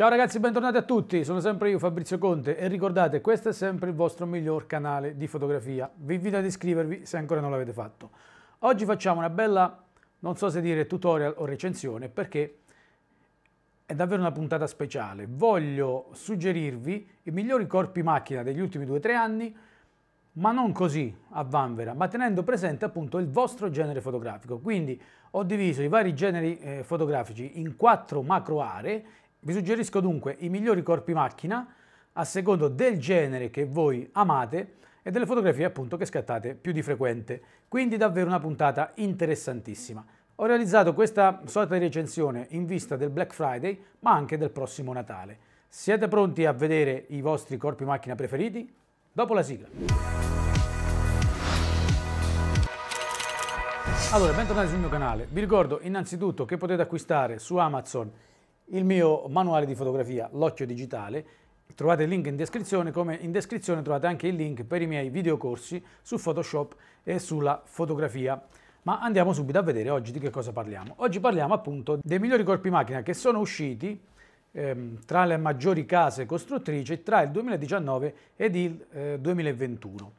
Ciao ragazzi, bentornati a tutti, sono sempre io Fabrizio Conte e ricordate, questo è sempre il vostro miglior canale di fotografia. Vi invito ad iscrivervi se ancora non l'avete fatto. Oggi facciamo una bella, non so se dire tutorial o recensione, perché è davvero una puntata speciale. Voglio suggerirvi i migliori corpi macchina degli ultimi 2-3 anni, ma non così a vanvera, ma tenendo presente appunto il vostro genere fotografico. Quindi ho diviso i vari generi eh, fotografici in quattro macro aree vi suggerisco dunque i migliori corpi macchina a secondo del genere che voi amate e delle fotografie appunto che scattate più di frequente. Quindi davvero una puntata interessantissima. Ho realizzato questa sorta di recensione in vista del Black Friday ma anche del prossimo Natale. Siete pronti a vedere i vostri corpi macchina preferiti? Dopo la sigla. Allora, bentornati sul mio canale. Vi ricordo innanzitutto che potete acquistare su Amazon il mio manuale di fotografia, l'occhio digitale, trovate il link in descrizione, come in descrizione trovate anche il link per i miei videocorsi su Photoshop e sulla fotografia. Ma andiamo subito a vedere oggi di che cosa parliamo. Oggi parliamo appunto dei migliori corpi macchina che sono usciti ehm, tra le maggiori case costruttrici tra il 2019 ed il eh, 2021.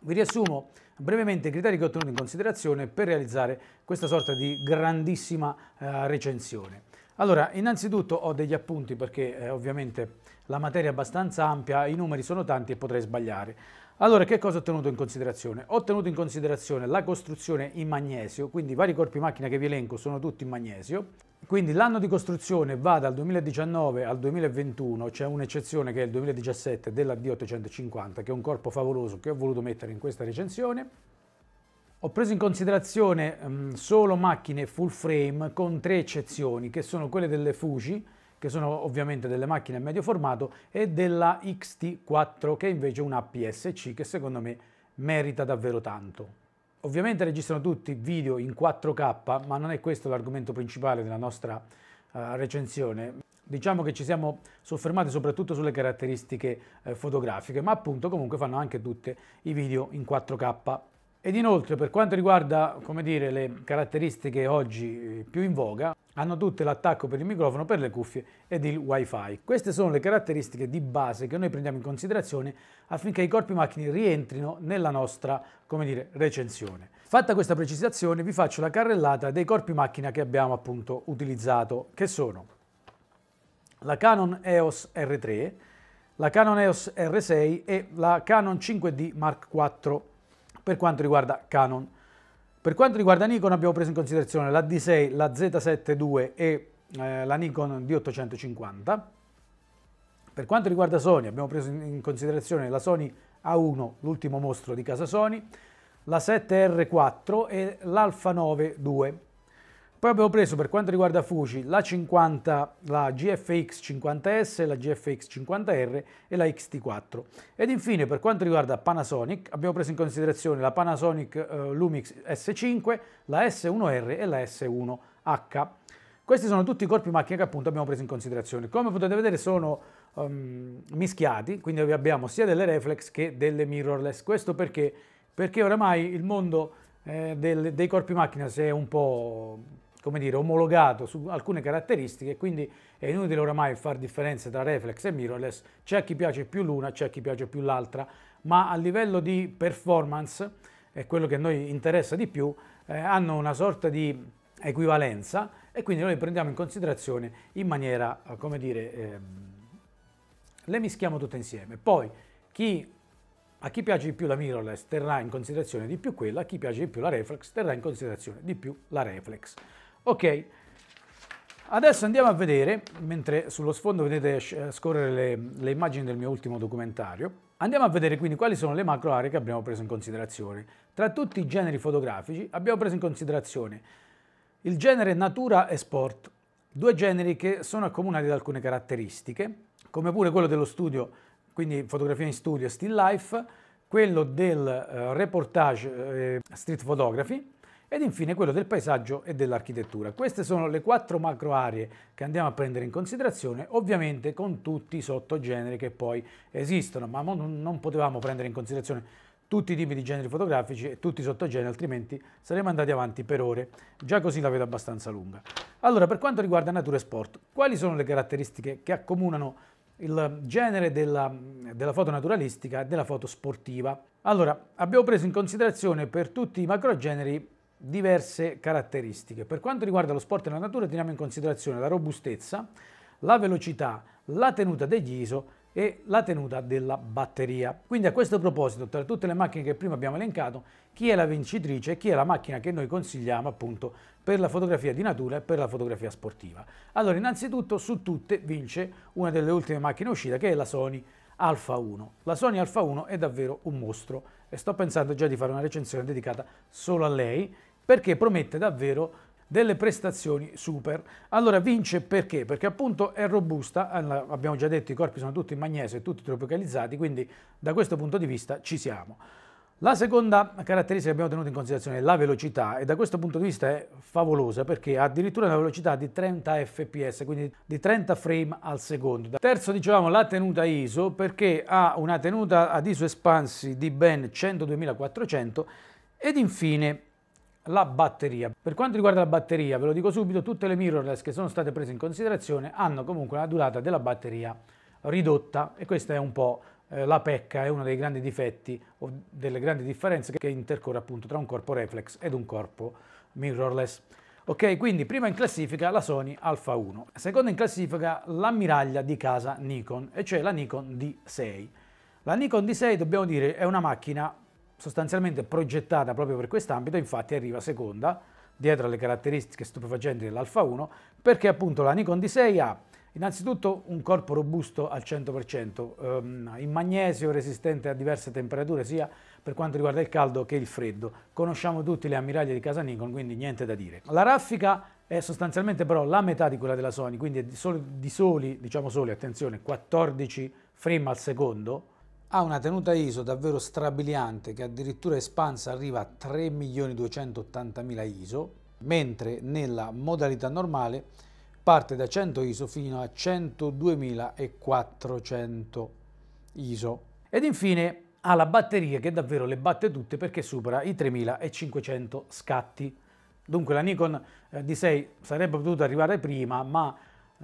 Vi riassumo brevemente i criteri che ho tenuto in considerazione per realizzare questa sorta di grandissima eh, recensione. Allora, innanzitutto ho degli appunti perché eh, ovviamente la materia è abbastanza ampia, i numeri sono tanti e potrei sbagliare. Allora, che cosa ho tenuto in considerazione? Ho tenuto in considerazione la costruzione in magnesio, quindi i vari corpi macchina che vi elenco sono tutti in magnesio. Quindi l'anno di costruzione va dal 2019 al 2021, c'è un'eccezione che è il 2017 della D850, che è un corpo favoloso che ho voluto mettere in questa recensione. Ho preso in considerazione um, solo macchine full frame con tre eccezioni, che sono quelle delle Fuji, che sono ovviamente delle macchine a medio formato, e della XT4, che è invece è una PSC, che secondo me merita davvero tanto. Ovviamente registrano tutti video in 4K, ma non è questo l'argomento principale della nostra uh, recensione. Diciamo che ci siamo soffermati soprattutto sulle caratteristiche uh, fotografiche, ma appunto comunque fanno anche tutti i video in 4K. Ed inoltre per quanto riguarda dire, le caratteristiche oggi eh, più in voga, hanno tutte l'attacco per il microfono, per le cuffie ed il wifi. Queste sono le caratteristiche di base che noi prendiamo in considerazione affinché i corpi macchine rientrino nella nostra dire, recensione. Fatta questa precisazione vi faccio la carrellata dei corpi macchina che abbiamo appunto utilizzato, che sono la Canon EOS R3, la Canon EOS R6 e la Canon 5D Mark IV per quanto riguarda Canon. Per quanto riguarda Nikon abbiamo preso in considerazione la D6, la Z7 II e eh, la Nikon D850. Per quanto riguarda Sony abbiamo preso in considerazione la Sony A1, l'ultimo mostro di casa Sony, la 7R4 e l'Alpha 9 II. Poi abbiamo preso per quanto riguarda Fuji la, 50, la GFX 50S, la GFX 50R e la XT4. Ed infine per quanto riguarda Panasonic abbiamo preso in considerazione la Panasonic eh, Lumix S5, la S1R e la S1H. Questi sono tutti i corpi macchine che appunto abbiamo preso in considerazione. Come potete vedere sono um, mischiati, quindi abbiamo sia delle reflex che delle mirrorless. Questo perché? Perché oramai il mondo eh, del, dei corpi macchina si è un po' come dire, omologato su alcune caratteristiche, quindi è inutile oramai far differenze tra reflex e mirrorless, c'è chi piace più l'una, c'è chi piace più l'altra, ma a livello di performance, è quello che a noi interessa di più, eh, hanno una sorta di equivalenza e quindi noi li prendiamo in considerazione in maniera, eh, come dire, ehm, le mischiamo tutte insieme. Poi chi, a chi piace di più la mirrorless terrà in considerazione di più quella, a chi piace di più la reflex terrà in considerazione di più la reflex. Ok, adesso andiamo a vedere, mentre sullo sfondo vedete eh, scorrere le, le immagini del mio ultimo documentario, Andiamo a vedere quindi quali sono le macro aree che abbiamo preso in considerazione. Tra tutti i generi fotografici abbiamo preso in considerazione il genere natura e sport, due generi che sono accomunati da alcune caratteristiche, come pure quello dello studio, quindi fotografia in studio, e still life, quello del eh, reportage eh, street photography ed infine quello del paesaggio e dell'architettura. Queste sono le quattro macro aree che andiamo a prendere in considerazione, ovviamente con tutti i sottogeneri che poi esistono, ma non potevamo prendere in considerazione tutti i tipi di generi fotografici e tutti i sottogeneri, altrimenti saremmo andati avanti per ore. Già così la vedo abbastanza lunga. Allora, per quanto riguarda natura e sport, quali sono le caratteristiche che accomunano il genere della, della foto naturalistica e della foto sportiva? Allora, abbiamo preso in considerazione per tutti i macrogeneri diverse caratteristiche. Per quanto riguarda lo sport e la natura teniamo in considerazione la robustezza, la velocità, la tenuta degli ISO e la tenuta della batteria. Quindi a questo proposito, tra tutte le macchine che prima abbiamo elencato, chi è la vincitrice e chi è la macchina che noi consigliamo appunto per la fotografia di natura e per la fotografia sportiva. Allora, innanzitutto su tutte vince una delle ultime macchine uscite che è la Sony Alpha 1. La Sony Alpha 1 è davvero un mostro e sto pensando già di fare una recensione dedicata solo a lei perché promette davvero delle prestazioni super. Allora vince perché? Perché appunto è robusta, abbiamo già detto i corpi sono tutti in magnesio e tutti tropicalizzati, quindi da questo punto di vista ci siamo. La seconda caratteristica che abbiamo tenuto in considerazione è la velocità e da questo punto di vista è favolosa perché ha addirittura una velocità di 30 fps, quindi di 30 frame al secondo. Terzo dicevamo la tenuta ISO perché ha una tenuta ad ISO espansi di ben 102400 ed infine la batteria. Per quanto riguarda la batteria, ve lo dico subito, tutte le mirrorless che sono state prese in considerazione hanno comunque una durata della batteria ridotta e questa è un po' eh, la pecca, è uno dei grandi difetti o delle grandi differenze che intercorre appunto tra un corpo reflex ed un corpo mirrorless. Ok, quindi prima in classifica la Sony Alpha 1, seconda in classifica l'ammiraglia di casa Nikon, e cioè la Nikon D6. La Nikon D6 dobbiamo dire è una macchina sostanzialmente progettata proprio per quest'ambito, infatti arriva seconda, dietro alle caratteristiche stupefacenti dell'Alfa 1, perché appunto la Nikon D6 ha innanzitutto un corpo robusto al 100%, ehm, in magnesio resistente a diverse temperature, sia per quanto riguarda il caldo che il freddo. Conosciamo tutti le ammiraglie di casa Nikon, quindi niente da dire. La raffica è sostanzialmente però la metà di quella della Sony, quindi è di soli, di soli diciamo soli, attenzione, 14 frame al secondo, ha una tenuta ISO davvero strabiliante che addirittura espansa arriva a 3.280.000 ISO, mentre nella modalità normale parte da 100 ISO fino a 102.400 ISO. Ed infine ha la batteria che davvero le batte tutte perché supera i 3.500 scatti. Dunque la Nikon eh, D6 sarebbe potuta arrivare prima, ma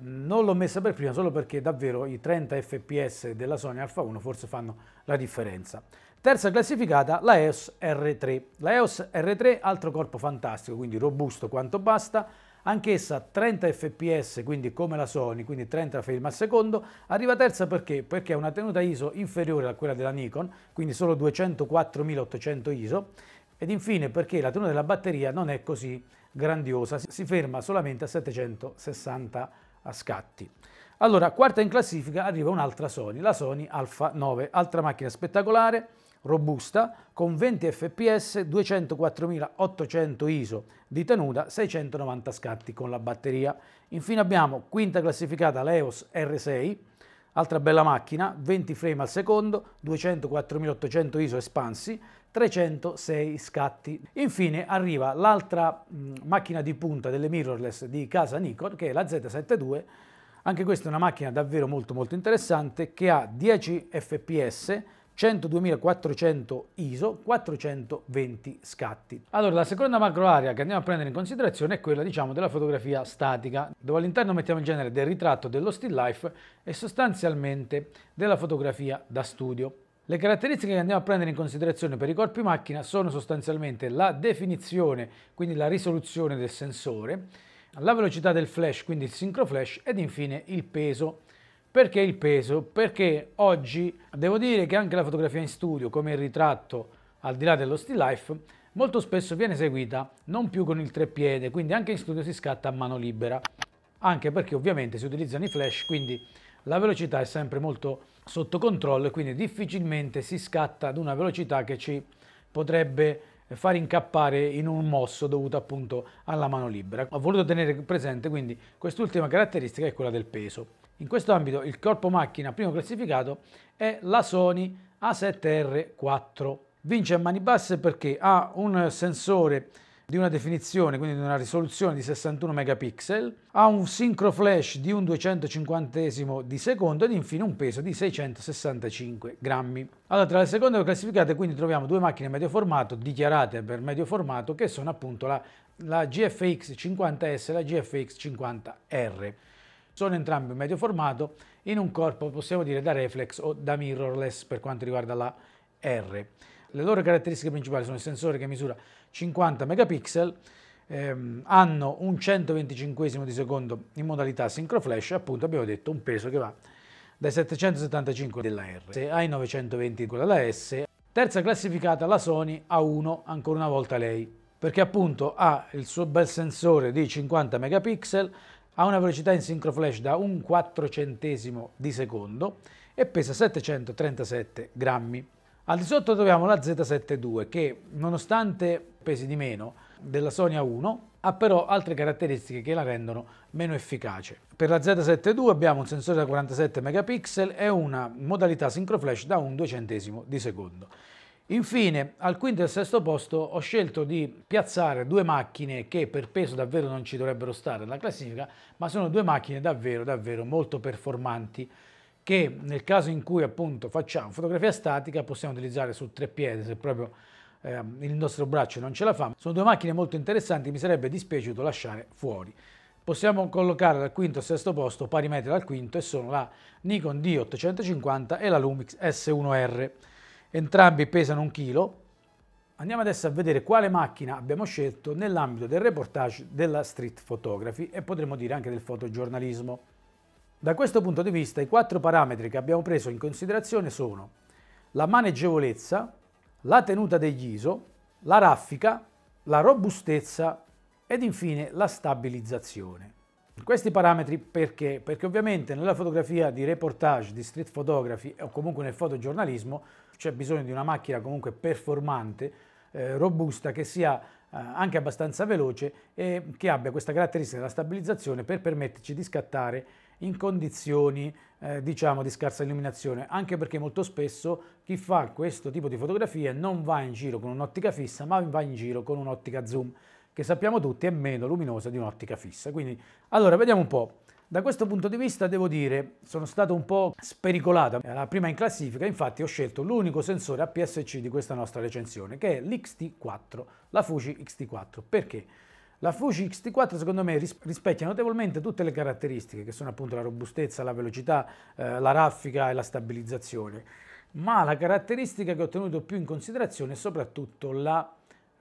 non l'ho messa per prima solo perché davvero i 30 fps della Sony Alpha 1 forse fanno la differenza. Terza classificata la EOS R3. La EOS R3 altro corpo fantastico, quindi robusto quanto basta, anch'essa 30 fps, quindi come la Sony, quindi 30 frame al secondo, arriva terza perché? Perché ha una tenuta ISO inferiore a quella della Nikon, quindi solo 204.800 ISO, ed infine perché la tenuta della batteria non è così grandiosa, si ferma solamente a 760 fps a scatti. Allora, quarta in classifica arriva un'altra Sony, la Sony Alpha 9, altra macchina spettacolare, robusta, con 20 fps, 204.800 ISO di tenuta, 690 scatti con la batteria. Infine abbiamo quinta classificata l'EOS R6, altra bella macchina, 20 frame al secondo, 204.800 ISO espansi, 306 scatti. Infine arriva l'altra mm, macchina di punta delle mirrorless di casa Nikon che è la Z72 anche questa è una macchina davvero molto molto interessante che ha 10 fps 102.400 ISO, 420 scatti. Allora, la seconda macro area che andiamo a prendere in considerazione è quella, diciamo, della fotografia statica, dove all'interno mettiamo il genere del ritratto, dello still life e sostanzialmente della fotografia da studio. Le caratteristiche che andiamo a prendere in considerazione per i corpi macchina sono sostanzialmente la definizione, quindi la risoluzione del sensore, la velocità del flash, quindi il sincro flash, ed infine il peso. Perché il peso? Perché oggi devo dire che anche la fotografia in studio, come il ritratto, al di là dello still life, molto spesso viene eseguita non più con il treppiede, quindi anche in studio si scatta a mano libera, anche perché ovviamente si utilizzano i flash, quindi la velocità è sempre molto sotto controllo e quindi difficilmente si scatta ad una velocità che ci potrebbe far incappare in un mosso dovuto appunto alla mano libera. Ho voluto tenere presente quindi quest'ultima caratteristica è quella del peso. In questo ambito il corpo macchina primo classificato è la Sony A7R4. Vince a mani basse perché ha un sensore di una definizione, quindi di una risoluzione di 61 megapixel, ha un sincro flash di un 250 di secondo ed infine un peso di 665 grammi. Allora, tra le seconde classificate quindi troviamo due macchine medio formato dichiarate per medio formato che sono appunto la, la GFX 50S e la GFX 50R. Sono entrambe medio formato in un corpo possiamo dire da reflex o da mirrorless per quanto riguarda la R. Le loro caratteristiche principali sono il sensore che misura 50 megapixel, ehm, hanno un 125 di secondo in modalità sincro flash, appunto abbiamo detto un peso che va dai 775 della R ai 920 della S. Terza classificata la Sony A1, ancora una volta lei, perché appunto ha il suo bel sensore di 50 megapixel, ha una velocità in sincro flash da un 4 centesimo di secondo e pesa 737 grammi. Al di sotto troviamo la z 7 II che nonostante pesi di meno della Sony A1 ha però altre caratteristiche che la rendono meno efficace. Per la z 7 II abbiamo un sensore da 47 megapixel e una modalità sincroflash da un duecentesimo di secondo. Infine, al quinto e al sesto posto ho scelto di piazzare due macchine che per peso davvero non ci dovrebbero stare nella classifica, ma sono due macchine davvero davvero molto performanti che nel caso in cui appunto facciamo fotografia statica possiamo utilizzare su tre piedi se proprio eh, il nostro braccio non ce la fa. Sono due macchine molto interessanti, mi sarebbe dispiaciuto lasciare fuori. Possiamo collocare dal quinto al sesto posto, pari metri dal quinto, e sono la Nikon D850 e la Lumix S1R. Entrambi pesano un chilo. Andiamo adesso a vedere quale macchina abbiamo scelto nell'ambito del reportage della street photography e potremmo dire anche del fotogiornalismo. Da questo punto di vista i quattro parametri che abbiamo preso in considerazione sono la maneggevolezza, la tenuta degli ISO, la raffica, la robustezza ed infine la stabilizzazione. Questi parametri perché? Perché ovviamente nella fotografia di reportage, di street photography o comunque nel fotogiornalismo c'è bisogno di una macchina comunque performante, eh, robusta, che sia eh, anche abbastanza veloce e che abbia questa caratteristica della stabilizzazione per permetterci di scattare in condizioni eh, diciamo di scarsa illuminazione, anche perché molto spesso chi fa questo tipo di fotografie non va in giro con un'ottica fissa, ma va in giro con un'ottica zoom, che sappiamo tutti è meno luminosa di un'ottica fissa. Quindi, allora, vediamo un po'. Da questo punto di vista devo dire sono stato un po' spericolato. alla prima in classifica infatti ho scelto l'unico sensore APS-C di questa nostra recensione che è l'XT4, la Fuji XT4. Perché? La Fuji XT4 secondo me rispecchia notevolmente tutte le caratteristiche che sono appunto la robustezza, la velocità, eh, la raffica e la stabilizzazione, ma la caratteristica che ho tenuto più in considerazione è soprattutto la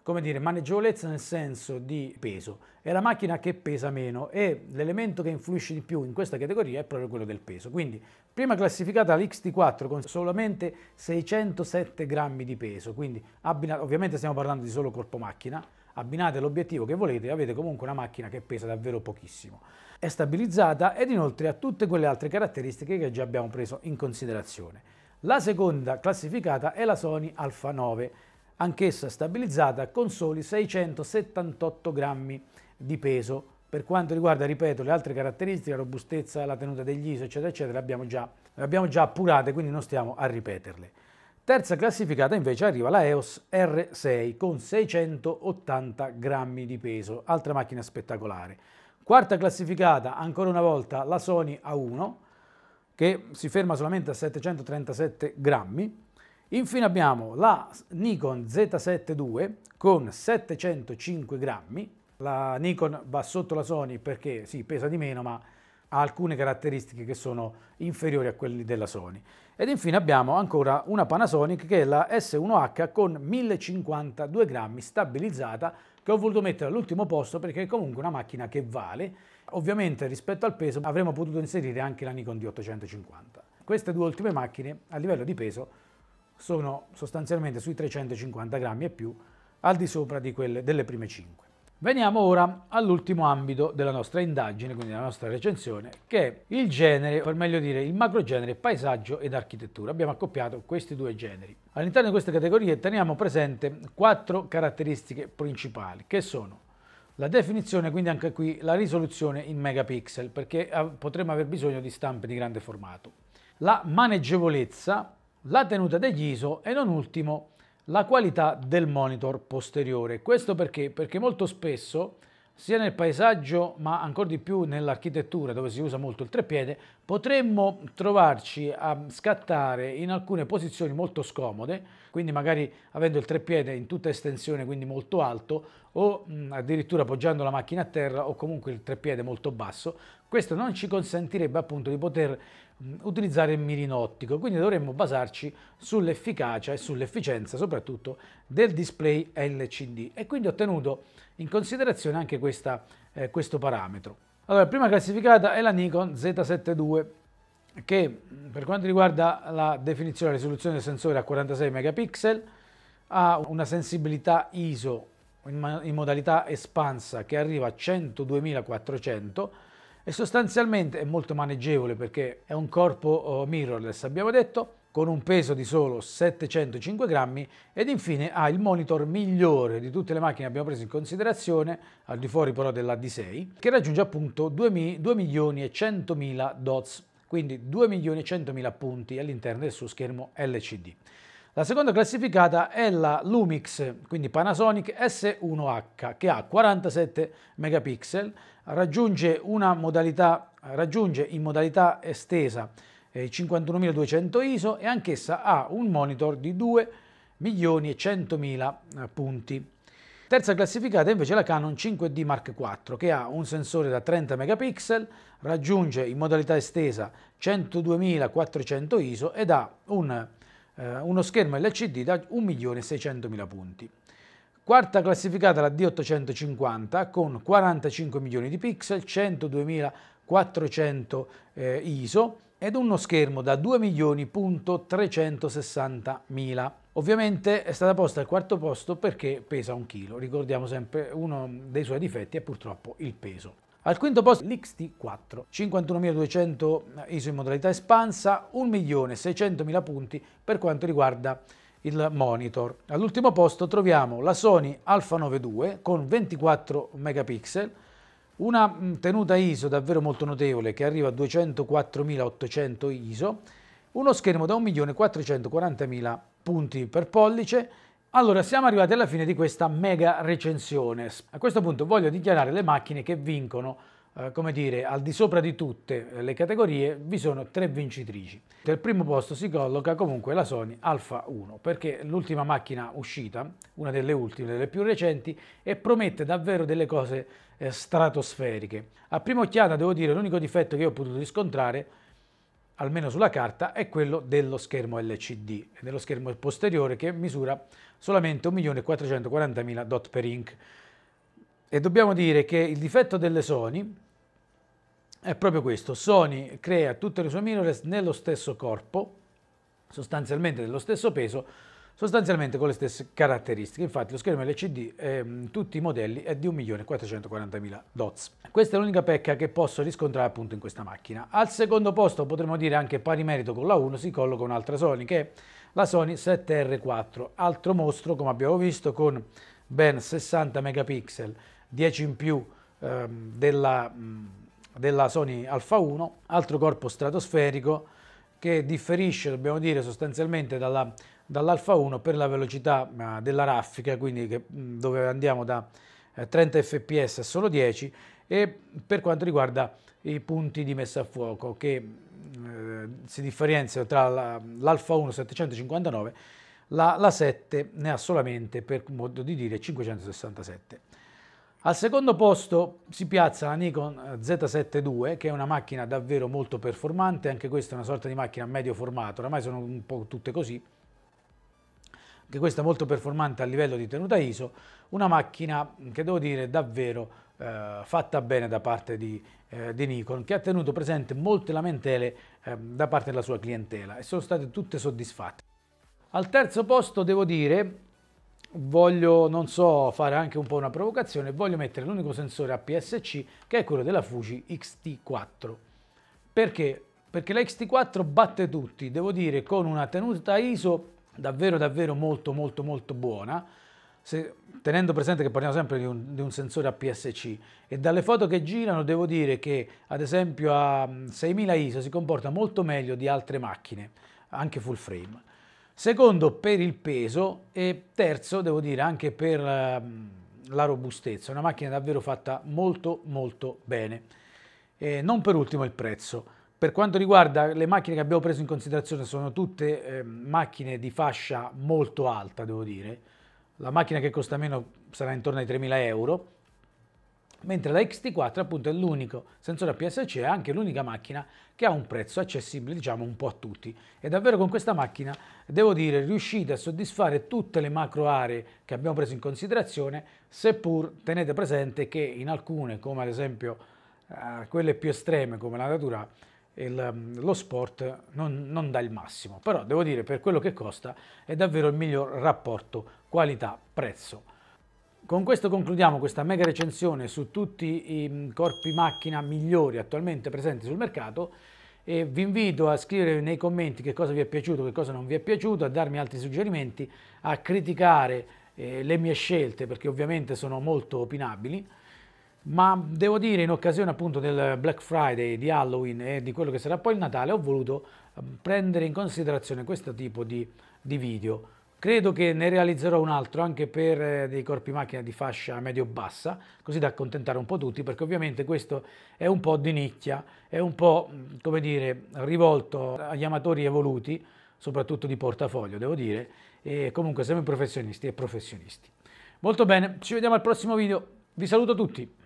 come dire, maneggevolezza nel senso di peso. È la macchina che pesa meno e l'elemento che influisce di più in questa categoria è proprio quello del peso. Quindi, prima classificata la XT4 con solamente 607 grammi di peso, quindi ovviamente stiamo parlando di solo corpo macchina, abbinate l'obiettivo che volete, avete comunque una macchina che pesa davvero pochissimo. È stabilizzata ed inoltre ha tutte quelle altre caratteristiche che già abbiamo preso in considerazione. La seconda classificata è la Sony alfa 9, anch'essa stabilizzata con soli 678 grammi di peso. Per quanto riguarda, ripeto, le altre caratteristiche, la robustezza, la tenuta degli ISO, eccetera, eccetera, abbiamo già, le abbiamo già appurate, quindi non stiamo a ripeterle. Terza classificata invece arriva la EOS R6 con 680 grammi di peso, altra macchina spettacolare. Quarta classificata ancora una volta la Sony A1 che si ferma solamente a 737 grammi. Infine abbiamo la Nikon Z7 II con 705 grammi. La Nikon va sotto la Sony perché sì, pesa di meno ma ha alcune caratteristiche che sono inferiori a quelle della Sony. Ed infine abbiamo ancora una Panasonic che è la S1H con 1052 grammi stabilizzata che ho voluto mettere all'ultimo posto perché è comunque una macchina che vale. Ovviamente rispetto al peso avremmo potuto inserire anche la Nikon D850. Queste due ultime macchine a livello di peso sono sostanzialmente sui 350 grammi e più al di sopra di quelle delle prime 5. Veniamo ora all'ultimo ambito della nostra indagine, quindi della nostra recensione, che è il genere, per meglio dire il macrogenere paesaggio ed architettura. Abbiamo accoppiato questi due generi. All'interno di queste categorie teniamo presente quattro caratteristiche principali, che sono la definizione, quindi anche qui la risoluzione in megapixel, perché potremmo aver bisogno di stampe di grande formato, la maneggevolezza, la tenuta degli ISO e non ultimo la qualità del monitor posteriore. Questo perché? Perché molto spesso sia nel paesaggio ma ancora di più nell'architettura dove si usa molto il treppiede potremmo trovarci a scattare in alcune posizioni molto scomode quindi magari avendo il treppiede in tutta estensione quindi molto alto o mh, addirittura poggiando la macchina a terra o comunque il treppiede molto basso questo non ci consentirebbe appunto di poter utilizzare il mirino ottico, quindi dovremmo basarci sull'efficacia e sull'efficienza soprattutto del display LCD e quindi ho tenuto in considerazione anche questa, eh, questo parametro. Allora, prima classificata è la Nikon Z7 II che per quanto riguarda la definizione e la risoluzione del sensore a 46 megapixel ha una sensibilità ISO in, in modalità espansa che arriva a 102400 e sostanzialmente è molto maneggevole perché è un corpo oh, mirrorless, abbiamo detto, con un peso di solo 705 grammi ed infine ha il monitor migliore di tutte le macchine che abbiamo preso in considerazione, al di fuori però della D6, che raggiunge appunto 2 milioni e 100 mila dots, quindi 2 milioni e 100 mila punti all'interno del suo schermo LCD. La seconda classificata è la Lumix, quindi Panasonic S1H, che ha 47 megapixel, raggiunge, modalità, raggiunge in modalità estesa eh, 51.200 ISO e anch'essa ha un monitor di 2 milioni e 100.000 eh, punti. Terza classificata è invece la Canon 5D Mark IV che ha un sensore da 30 megapixel, raggiunge in modalità estesa 102.400 ISO ed ha un, eh, uno schermo LCD da 1.600.000 punti. Quarta classificata la D850 con 45 milioni di pixel, 102.400 eh, ISO ed uno schermo da 2 milioni.360.000. Ovviamente è stata posta al quarto posto perché pesa un chilo, ricordiamo sempre uno dei suoi difetti è purtroppo il peso. Al quinto posto l'XT4, 51.200 eh, ISO in modalità espansa, 1.600.000 punti per quanto riguarda il monitor. All'ultimo posto troviamo la Sony Alpha 92 con 24 megapixel, una mm, tenuta ISO davvero molto notevole che arriva a 204.800 ISO, uno schermo da 1.440.000 punti per pollice. Allora, siamo arrivati alla fine di questa mega recensione. A questo punto voglio dichiarare le macchine che vincono eh, come dire, al di sopra di tutte eh, le categorie vi sono tre vincitrici. Al primo posto si colloca comunque la Sony Alpha 1 perché l'ultima macchina uscita, una delle ultime, delle più recenti, e promette davvero delle cose eh, stratosferiche. A prima occhiata devo dire l'unico difetto che ho potuto riscontrare almeno sulla carta, è quello dello schermo LCD, dello schermo posteriore che misura solamente 1.440.000 dot per ink. E dobbiamo dire che il difetto delle Sony è proprio questo, Sony crea tutte le sue mirrorless nello stesso corpo, sostanzialmente dello stesso peso, sostanzialmente con le stesse caratteristiche. Infatti lo schermo LCD, ehm, mm, tutti i modelli, è di 1.440.000 dots. Questa è l'unica pecca che posso riscontrare appunto in questa macchina. Al secondo posto, potremmo dire anche pari merito con la 1, si colloca un'altra Sony, che è la Sony 7R4, altro mostro come abbiamo visto con ben 60 megapixel, 10 in più ehm, della... Mh, mm, della Sony Alpha 1, altro corpo stratosferico che differisce, dobbiamo dire, sostanzialmente dalla, dall'Alfa 1 per la velocità della raffica, quindi che, mm, dove andiamo da 30 eh, fps a solo 10 e per quanto riguarda i punti di messa a fuoco che eh, si differenziano tra l'Alpha 1 759 la, la 7 ne ha solamente per modo di dire 567 al secondo posto si piazza la Nikon eh, Z7 II, che è una macchina davvero molto performante, anche questa è una sorta di macchina medio formato, oramai sono un po' tutte così, anche questa è molto performante a livello di tenuta ISO, una macchina che devo dire davvero eh, fatta bene da parte di, eh, di, Nikon, che ha tenuto presente molte lamentele eh, da parte della sua clientela e sono state tutte soddisfatte. Al terzo posto devo dire voglio, non so, fare anche un po' una provocazione, voglio mettere l'unico sensore APS-C che è quello della Fuji x t 4 Perché? Perché la t 4 batte tutti, devo dire, con una tenuta ISO davvero davvero molto molto molto buona, se, tenendo presente che parliamo sempre di un, di un sensore APS-C e dalle foto che girano devo dire che ad esempio a 6000 mm, ISO si comporta molto meglio di altre macchine, anche full frame secondo per il peso e terzo, devo dire, anche per ehm, la robustezza. Una macchina davvero fatta molto molto bene. E non per ultimo il prezzo. Per quanto riguarda le macchine che abbiamo preso in considerazione sono tutte eh, macchine di fascia molto alta, devo dire. La macchina che costa meno sarà intorno ai 3.000 euro, mentre la XT4 appunto è l'unico sensore a PSC e anche l'unica macchina che ha un prezzo accessibile diciamo un po' a tutti e davvero con questa macchina devo dire riuscite a soddisfare tutte le macro aree che abbiamo preso in considerazione seppur tenete presente che in alcune come ad esempio eh, quelle più estreme come la natura il, mm, lo sport non, non dà il massimo però devo dire per quello che costa è davvero il miglior rapporto qualità prezzo con questo concludiamo questa mega recensione su tutti i mm, corpi macchina migliori attualmente presenti sul mercato e vi invito a scrivere nei commenti che cosa vi è piaciuto, che cosa non vi è piaciuto, a darmi altri suggerimenti, a criticare eh, le mie scelte perché ovviamente sono molto opinabili, ma devo dire in occasione appunto del Black Friday, di Halloween e di quello che sarà poi il Natale ho voluto mm, prendere in considerazione questo tipo di, di video Credo che ne realizzerò un altro anche per eh, dei corpi macchina di fascia medio-bassa, così da accontentare un po' tutti, perché ovviamente questo è un po' di nicchia, è un po', come dire, rivolto agli amatori evoluti, soprattutto di portafoglio, devo dire, e comunque siamo professionisti e professionisti. Molto bene, ci vediamo al prossimo video, vi saluto tutti!